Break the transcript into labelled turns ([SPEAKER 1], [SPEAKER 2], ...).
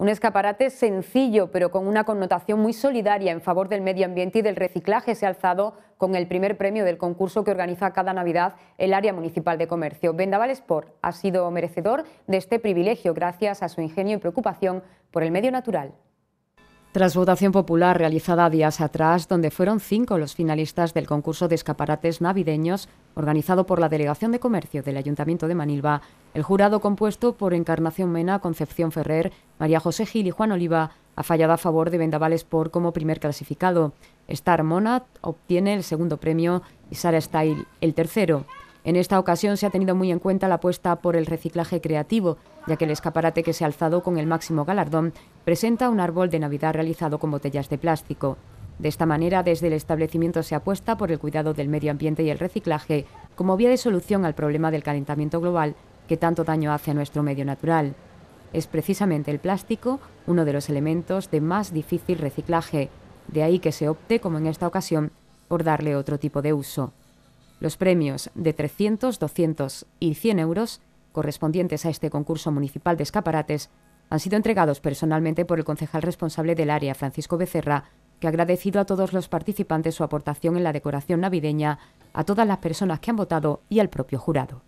[SPEAKER 1] Un escaparate sencillo, pero con una connotación muy solidaria en favor del medio ambiente y del reciclaje, se ha alzado con el primer premio del concurso que organiza cada Navidad el área municipal de comercio. Vendaval Sport ha sido merecedor de este privilegio gracias a su ingenio y preocupación por el medio natural. Tras votación popular realizada días atrás, donde fueron cinco los finalistas del concurso de escaparates navideños organizado por la Delegación de Comercio del Ayuntamiento de Manilva, el jurado compuesto por Encarnación Mena, Concepción Ferrer, María José Gil y Juan Oliva ha fallado a favor de Vendavales por como primer clasificado. Star Monat obtiene el segundo premio y Sara Style el tercero. En esta ocasión se ha tenido muy en cuenta la apuesta por el reciclaje creativo, ya que el escaparate que se ha alzado con el máximo galardón presenta un árbol de Navidad realizado con botellas de plástico. De esta manera, desde el establecimiento se apuesta por el cuidado del medio ambiente y el reciclaje como vía de solución al problema del calentamiento global que tanto daño hace a nuestro medio natural. Es precisamente el plástico uno de los elementos de más difícil reciclaje, de ahí que se opte, como en esta ocasión, por darle otro tipo de uso. Los premios de 300, 200 y 100 euros correspondientes a este concurso municipal de escaparates han sido entregados personalmente por el concejal responsable del área, Francisco Becerra, que ha agradecido a todos los participantes su aportación en la decoración navideña, a todas las personas que han votado y al propio jurado.